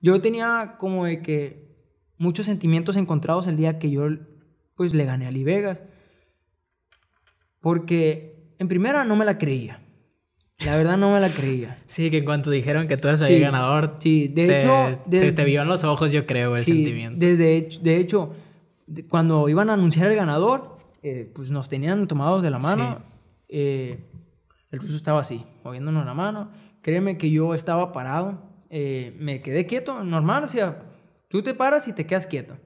Yo tenía como de que muchos sentimientos encontrados el día que yo pues le gané a Lee Vegas. Porque en primera no me la creía. La verdad no me la creía. Sí, que en cuanto dijeron que tú eras el ganador, sí, de hecho, se te vio en los ojos, yo creo, el sentimiento. de hecho, cuando iban a anunciar el ganador, eh, pues nos tenían tomados de la mano. Eh, el ruso estaba así, moviéndonos la mano. Créeme que yo estaba parado eh, me quedé quieto, normal, o sea, tú te paras y te quedas quieto.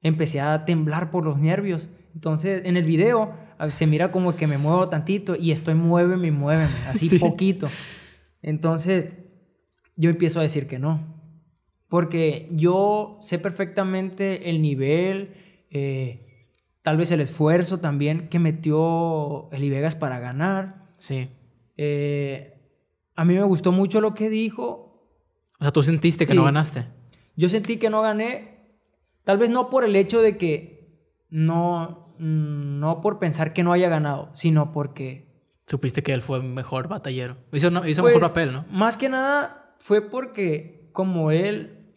Empecé a temblar por los nervios. Entonces, en el video ah, se mira como que me muevo tantito y estoy mueve y mueve así poquito. Entonces, yo empiezo a decir que no. Porque yo sé perfectamente el nivel, eh, tal vez el esfuerzo también que metió el Vegas para ganar. Sí. Eh, a mí me gustó mucho lo que dijo, o sea, tú sentiste que no ganaste. Yo sentí que no gané, tal vez no por el hecho de que no, no por pensar que no haya ganado, sino porque... Supiste que él fue mejor batallero. Hizo, no, hizo mejor pues, papel, ¿no? Más que nada fue porque como él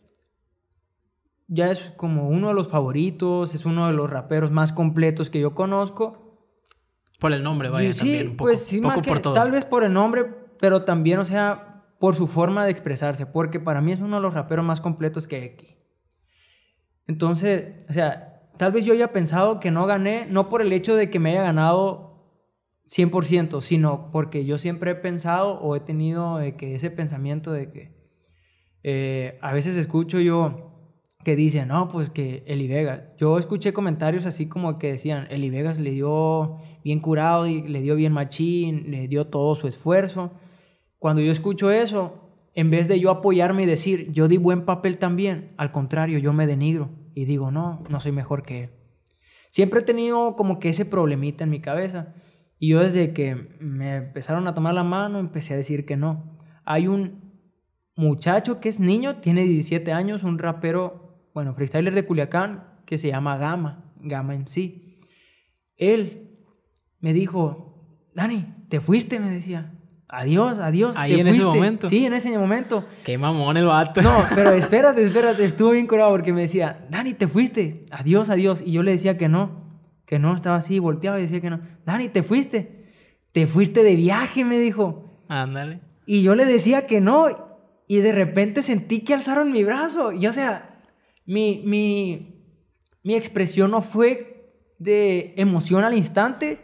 ya es como uno de los favoritos, es uno de los raperos más completos que yo conozco. Por el nombre, vaya, sí, también. Un pues poco, pues sí, más que, tal vez por el nombre, pero también, o sea, por su forma de expresarse, porque para mí es uno de los raperos más completos que hay aquí. Entonces, o sea, tal vez yo haya pensado que no gané, no por el hecho de que me haya ganado 100%, sino porque yo siempre he pensado o he tenido que ese pensamiento de que eh, a veces escucho yo que dicen, no, pues que Eli Vegas. Yo escuché comentarios así como que decían, Eli Vegas le dio bien curado, y le dio bien machín, le dio todo su esfuerzo. Cuando yo escucho eso, en vez de yo apoyarme y decir, yo di buen papel también, al contrario, yo me denigro y digo, no, no soy mejor que él. Siempre he tenido como que ese problemita en mi cabeza. Y yo desde que me empezaron a tomar la mano, empecé a decir que no. Hay un muchacho que es niño, tiene 17 años, un rapero, bueno, freestyler de Culiacán, que se llama Gama, Gama en sí. Él me dijo, Dani, te fuiste, me decía. Adiós, adiós. Ahí en ese momento. Sí, en ese momento. Qué mamón el vato. No, pero espérate, espérate. Estuvo bien curado porque me decía, Dani, te fuiste. Adiós, adiós. Y yo le decía que no. Que no, estaba así, volteaba y decía que no. Dani, te fuiste. Te fuiste de viaje, me dijo. Ándale. Y yo le decía que no. Y de repente sentí que alzaron mi brazo. Y o sea, mi, mi, mi expresión no fue de emoción al instante,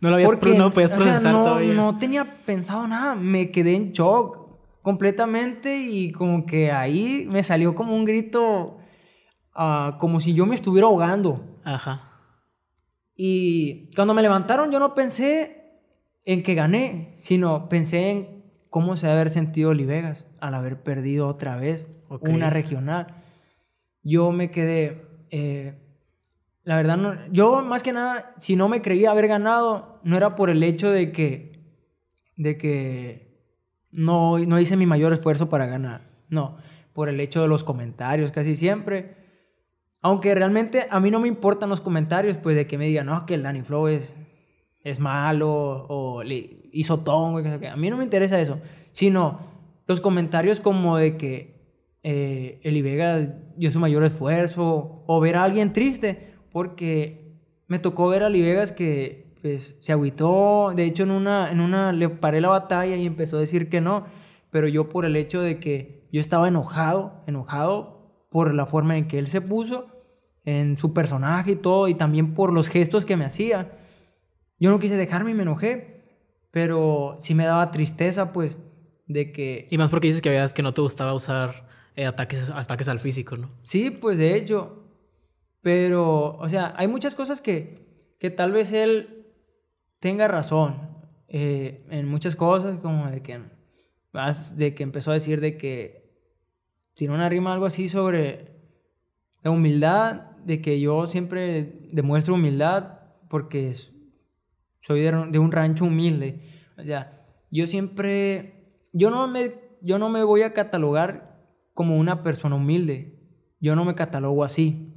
no lo habías Porque, no podías procesar no, No tenía pensado nada, me quedé en shock completamente y como que ahí me salió como un grito, ah, como si yo me estuviera ahogando. Ajá. Y cuando me levantaron yo no pensé en que gané, sino pensé en cómo se debe haber sentido Olivegas al haber perdido otra vez una regional. Yo me quedé... Eh, la verdad, no, yo más que nada, si no me creía haber ganado, no era por el hecho de que, de que no, no hice mi mayor esfuerzo para ganar. No, por el hecho de los comentarios casi siempre. Aunque realmente a mí no me importan los comentarios, pues de que me digan, no, que el Danny Flow es, malo o le hizo tongo. A mí no me interesa eso, sino los comentarios como de que El eh, Eli Vega dio su mayor esfuerzo o ver a alguien triste porque me tocó ver a Vegas que pues, se agüitó, de hecho en una, en una le paré la batalla y empezó a decir que no, pero yo por el hecho de que yo estaba enojado, enojado por la forma en que él se puso, en su personaje y todo, y también por los gestos que me hacía. Yo no quise dejarme y me enojé, pero sí me daba tristeza, pues, de que... Y más porque dices que que no te gustaba usar eh, ataques, ataques al físico, ¿no? Sí, pues de hecho, pero, o sea, hay muchas cosas que, tal vez él tenga razón eh, en muchas cosas, como de que, de que empezó a decir de que tiene una rima algo así sobre la humildad, de que yo siempre demuestro humildad porque soy de, de un rancho humilde. O sea, yo siempre, yo no me, yo no me voy a catalogar como una persona humilde. Yo no me catalogo así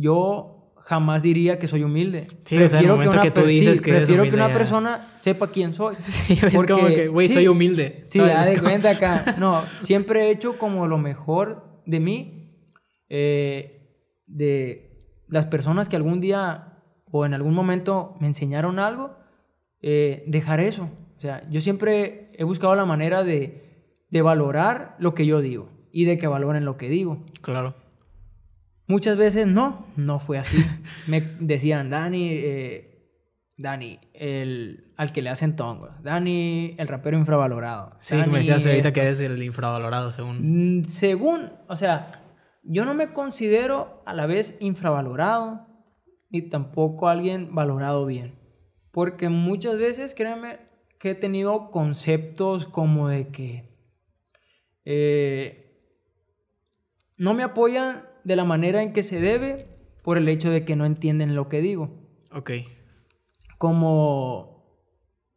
yo jamás diría que soy humilde. Sí, o sea, el que, una que tú dices que Prefiero que una persona sepa quién soy. Sí, es como que, güey, soy humilde. Sí, ya de cuenta acá. No, siempre he hecho como lo mejor de mí, eh, de las personas que algún día o en algún momento me enseñaron algo, eh, dejar eso. O sea, yo siempre he buscado la manera de, de valorar lo que yo digo y de que valoren lo que digo. Claro. Muchas veces no, no fue así. Me decían, Dani, eh, Dani, el, al que le hacen tongo. Dani, el rapero infravalorado. Sí, me decías ahorita que eres el infravalorado, según. Mm, según, o sea, yo no me considero a la vez infravalorado ni tampoco alguien valorado bien. Porque muchas veces, créanme, que he tenido conceptos como de que eh, no me apoyan de la manera en que se debe por el hecho de que no entienden lo que digo. Ok. Como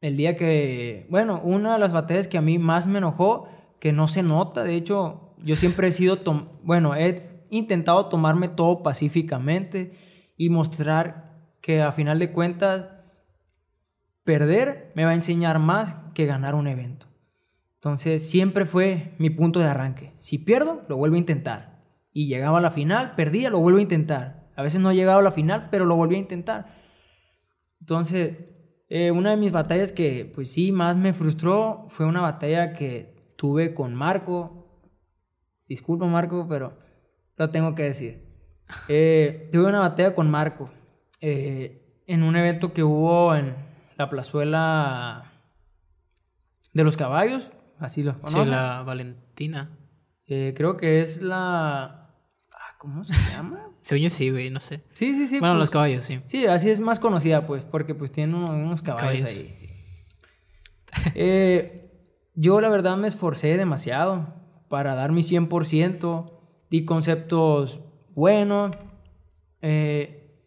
el día que, bueno, una de las batallas que a mí más me enojó, que no se nota, de hecho, yo siempre he sido, bueno, he intentado tomarme todo pacíficamente y mostrar que a final de cuentas, perder me va a enseñar más que ganar un evento. Entonces, siempre fue mi punto de arranque. Si pierdo, lo vuelvo a intentar y llegaba a la final, perdía, lo vuelvo a intentar. A veces no llegado a la final, pero lo volví a intentar. Entonces, eh, una de mis batallas que, pues sí, más me frustró fue una batalla que tuve con Marco. Disculpa, Marco, pero lo tengo que decir. Eh, tuve una batalla con Marco eh, en un evento que hubo en la plazuela de los caballos, así lo Sí, la Valentina. creo que es la ¿Cómo se llama? Según sí, güey, no sé. Sí, sí, sí. Bueno, los pues, caballos, sí. Sí, así es más conocida, pues, porque pues tiene unos, caballos, ahí. Eh, yo la verdad me esforcé demasiado para dar mi 100%, di conceptos buenos. Eh,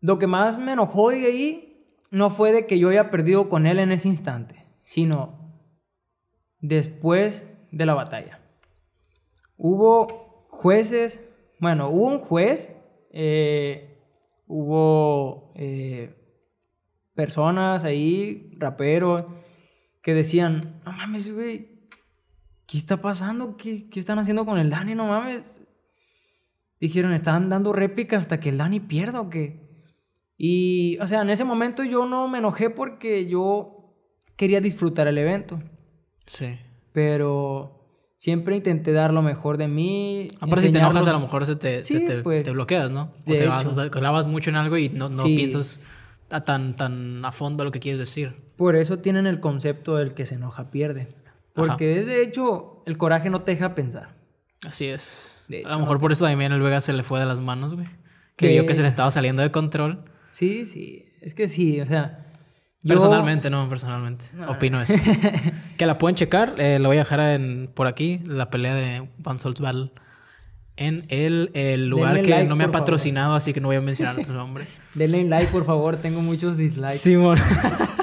lo que más me enojó de ahí no fue de que yo haya perdido con él en ese instante, sino después de la batalla. Hubo jueces bueno, hubo un juez, eh, hubo eh, personas ahí, raperos, que decían, no mames, güey, ¿qué está pasando? ¿Qué, ¿Qué, están haciendo con el Dani? No mames. Dijeron, están dando réplica hasta que el Dani pierda o qué. Y, o sea, en ese momento yo no me enojé porque yo quería disfrutar el evento. Sí. Pero siempre intenté dar lo mejor de mí. Aparte, si te enojas, a lo mejor se te, pues, bloqueas, ¿no? O te, vas, mucho en algo y no, no piensas tan, tan a fondo lo que quieres decir. Por eso tienen el concepto del que se enoja pierde. Porque de hecho, el coraje no te deja pensar. Así es. a lo mejor por eso también el Vega se le fue de las manos, güey. Que vio que se le estaba saliendo de control. Sí, sí. Es que sí, o sea, Personalmente, no, personalmente. Opino eso. que la pueden checar. Eh, la voy a dejar en, por aquí, la pelea de Van Souls Battle. En el, lugar que no me ha patrocinado, así que no voy a mencionar otro nombre. Denle like, por favor. Tengo muchos dislikes. Simón.